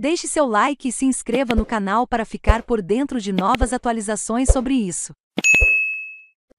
Deixe seu like e se inscreva no canal para ficar por dentro de novas atualizações sobre isso.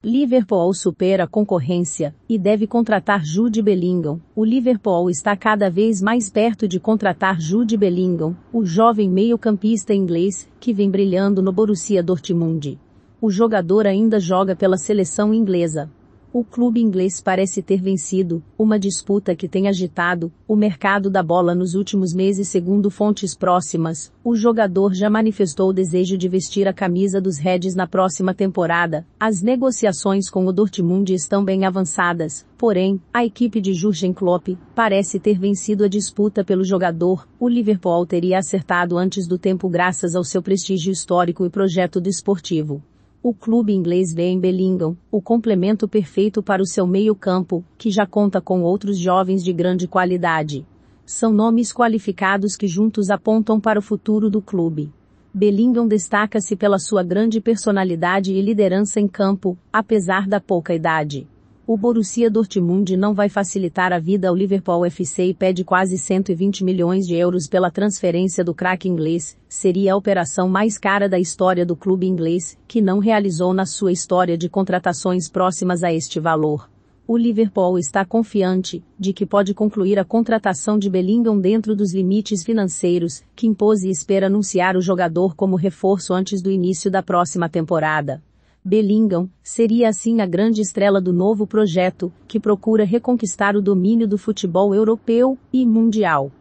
Liverpool supera a concorrência e deve contratar Jude Bellingham. O Liverpool está cada vez mais perto de contratar Jude Bellingham, o jovem meio-campista inglês que vem brilhando no Borussia Dortmund. O jogador ainda joga pela seleção inglesa, o clube inglês parece ter vencido, uma disputa que tem agitado o mercado da bola nos últimos meses, segundo fontes próximas. O jogador já manifestou o desejo de vestir a camisa dos Reds na próxima temporada. As negociações com o Dortmund estão bem avançadas, porém, a equipe de Jurgen Klopp parece ter vencido a disputa pelo jogador. O Liverpool teria acertado antes do tempo graças ao seu prestígio histórico e projeto desportivo. O clube inglês vê em Bellingham o complemento perfeito para o seu meio-campo, que já conta com outros jovens de grande qualidade. São nomes qualificados que juntos apontam para o futuro do clube. Bellingham destaca-se pela sua grande personalidade e liderança em campo, apesar da pouca idade. O Borussia Dortmund não vai facilitar a vida ao Liverpool FC e pede quase 120 milhões de euros pela transferência do craque inglês. Seria a operação mais cara da história do clube inglês, que não realizou na sua história de contratações próximas a este valor. O Liverpool está confiante de que pode concluir a contratação de Bellingham dentro dos limites financeiros que impôs e espera anunciar o jogador como reforço antes do início da próxima temporada. Bellingham, seria assim a grande estrela do novo projeto, que procura reconquistar o domínio do futebol europeu e mundial.